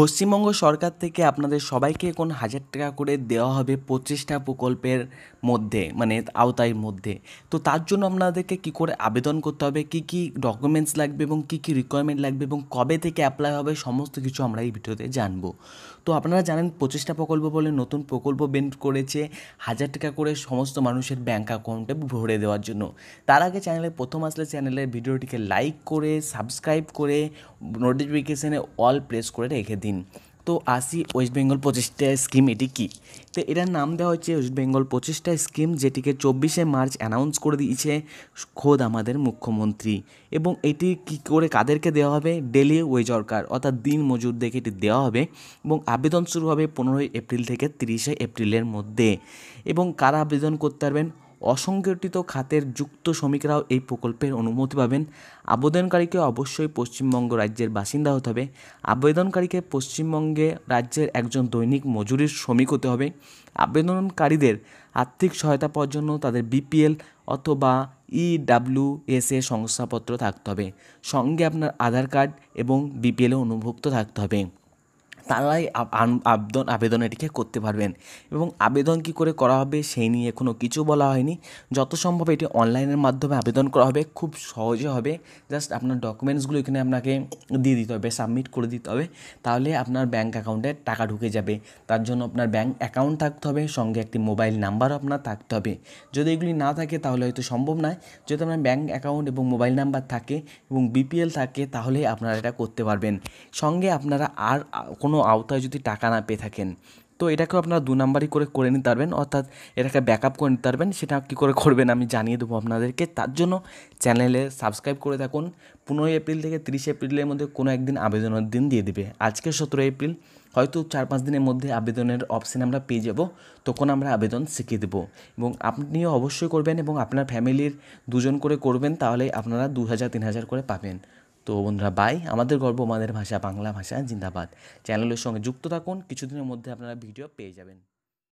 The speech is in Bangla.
পশ্চিমবঙ্গ সরকার থেকে আপনাদের সবাইকে কোন হাজার টাকা করে দেওয়া হবে পঁচিশটা প্রকল্পের মধ্যে মানে আওতায় মধ্যে তো তার জন্য আপনাদেরকে কি করে আবেদন করতে হবে কি কি ডকুমেন্টস লাগবে এবং কি কি রিকোয়ারমেন্ট লাগবে এবং কবে থেকে অ্যাপ্লাই হবে সমস্ত কিছু আমরা এই ভিডিওতে জানবো তো আপনারা জানেন পঁচিশটা প্রকল্প বলে নতুন প্রকল্প বেন্ড করেছে হাজার টাকা করে সমস্ত মানুষের ব্যাঙ্ক অ্যাকাউন্টে ভরে দেওয়ার জন্য তার আগে চ্যানেলে প্রথম আসলে চ্যানেলের ভিডিওটিকে লাইক করে সাবস্ক্রাইব করে নোটিফিকেশানে অল প্রেস করে রেখে দিন তো আসি ওয়েস্ট বেঙ্গল প্রচেষ্টা স্কিম এটি কী তো এটার নাম দেওয়া হচ্ছে ওয়েস্ট বেঙ্গল পঁচিশটা স্কিম যেটিকে চব্বিশে মার্চ অ্যানাউন্স করে দিয়েছে খোদ আমাদের মুখ্যমন্ত্রী এবং এটি কি করে কাদেরকে দেওয়া হবে ডেলি ওয়েজ ওয়ার্কার অর্থাৎ দিন মজুরদেরকে এটি দেওয়া হবে এবং আবেদন শুরু হবে পনেরোই এপ্রিল থেকে তিরিশে এপ্রিলের মধ্যে এবং কারা আবেদন করতে পারবেন অসংগঠিত খাতের যুক্ত শ্রমিকরাও এই প্রকল্পের অনুমতি পাবেন আবেদনকারীকে অবশ্যই পশ্চিমবঙ্গ রাজ্যের বাসিন্দা হতে হবে আবেদনকারীকে পশ্চিমবঙ্গে রাজ্যের একজন দৈনিক মজুরির শ্রমিক হতে হবে আবেদনকারীদের আর্থিক সহায়তা পাওয়ার জন্য তাদের বিপিএল অথবা এস এ শংসাপত্র থাকতে হবে সঙ্গে আপনার আধার কার্ড এবং বিপিএলও অনুভুক্ত থাকতে হবে তারাই আবেদন আবেদন এটিকে করতে পারবেন এবং আবেদন কি করে করা হবে সেই নিয়ে এখনও কিছু বলা হয়নি যত সম্ভব এটি অনলাইনের মাধ্যমে আবেদন করা হবে খুব সহজে হবে জাস্ট আপনার ডকুমেন্টসগুলো এখানে আপনাকে দিয়ে দিতে হবে সাবমিট করে দিতে হবে তাহলে আপনার ব্যাঙ্ক অ্যাকাউন্টে টাকা ঢুকে যাবে তার জন্য আপনার ব্যাঙ্ক অ্যাকাউন্ট থাকতে হবে সঙ্গে একটি মোবাইল নাম্বারও আপনার থাকতে হবে যদি এগুলি না থাকে তাহলে হয়তো সম্ভব নয় যদি আপনার ব্যাঙ্ক অ্যাকাউন্ট এবং মোবাইল নাম্বার থাকে এবং বিপিএল থাকে তাহলে আপনারা এটা করতে পারবেন সঙ্গে আপনারা আর কোনো কোনো আওতায় যদি টাকা না পেয়ে থাকেন তো এটাকেও আপনারা দু নাম্বারই করে করে নিতে পারবেন অর্থাৎ এটাকে ব্যাক আপ করে নিতে পারবেন সেটা কী করে করবেন আমি জানিয়ে দেবো আপনাদেরকে তার জন্য চ্যানেলে সাবস্ক্রাইব করে থাকুন পনেরোই এপ্রিল থেকে তিরিশে এপ্রিলের মধ্যে কোনো একদিন আবেদনের দিন দিয়ে দেবে আজকে সতেরো এপ্রিল হয়তো চার পাঁচ দিনের মধ্যে আবেদনের অপশান আমরা পেয়ে যাব তখন আমরা আবেদন শিখিয়ে দেবো এবং আপনিও অবশ্যই করবেন এবং আপনার ফ্যামিলির দুজন করে করবেন তাহলে আপনারা দু হাজার তিন হাজার করে পাবেন তো বন্ধুরা বাই আমাদের গর্ব আমাদের ভাষা বাংলা ভাষা জিন্দাবাদ চ্যানেলের সঙ্গে যুক্ত থাকুন কিছুদিনের মধ্যে আপনারা ভিডিও পেয়ে যাবেন